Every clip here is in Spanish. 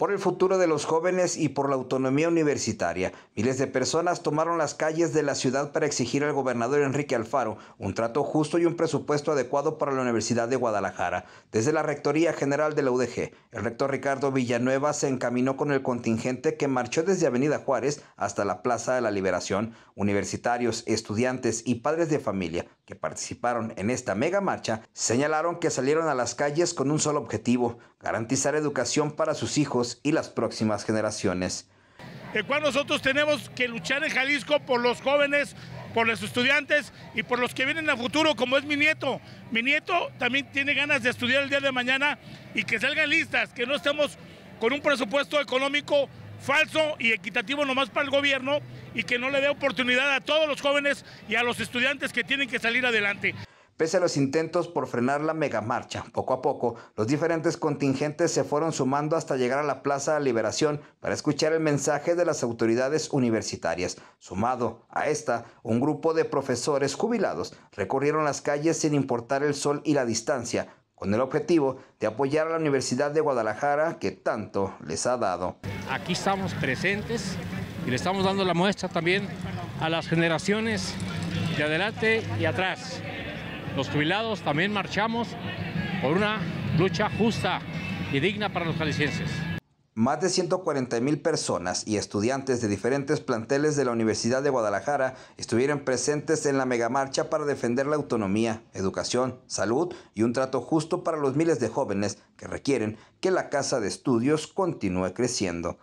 por el futuro de los jóvenes y por la autonomía universitaria. Miles de personas tomaron las calles de la ciudad para exigir al gobernador Enrique Alfaro un trato justo y un presupuesto adecuado para la Universidad de Guadalajara. Desde la Rectoría General de la UDG, el rector Ricardo Villanueva se encaminó con el contingente que marchó desde Avenida Juárez hasta la Plaza de la Liberación. Universitarios, estudiantes y padres de familia que participaron en esta mega marcha señalaron que salieron a las calles con un solo objetivo, garantizar educación para sus hijos y las próximas generaciones. El cual nosotros tenemos que luchar en Jalisco por los jóvenes, por los estudiantes y por los que vienen a futuro, como es mi nieto. Mi nieto también tiene ganas de estudiar el día de mañana y que salgan listas, que no estemos con un presupuesto económico falso y equitativo nomás para el gobierno, y que no le dé oportunidad a todos los jóvenes y a los estudiantes que tienen que salir adelante. Pese a los intentos por frenar la megamarcha, poco a poco los diferentes contingentes se fueron sumando hasta llegar a la Plaza de Liberación para escuchar el mensaje de las autoridades universitarias. Sumado a esta, un grupo de profesores jubilados recorrieron las calles sin importar el sol y la distancia, con el objetivo de apoyar a la Universidad de Guadalajara que tanto les ha dado. Aquí estamos presentes y le estamos dando la muestra también a las generaciones de adelante y atrás. Los jubilados también marchamos por una lucha justa y digna para los jaliscienses. Más de 140 mil personas y estudiantes de diferentes planteles de la Universidad de Guadalajara estuvieron presentes en la megamarcha para defender la autonomía, educación, salud y un trato justo para los miles de jóvenes que requieren que la casa de estudios continúe creciendo.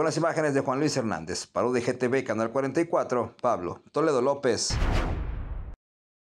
Con las imágenes de Juan Luis Hernández, para UDGTV, Canal 44, Pablo Toledo López.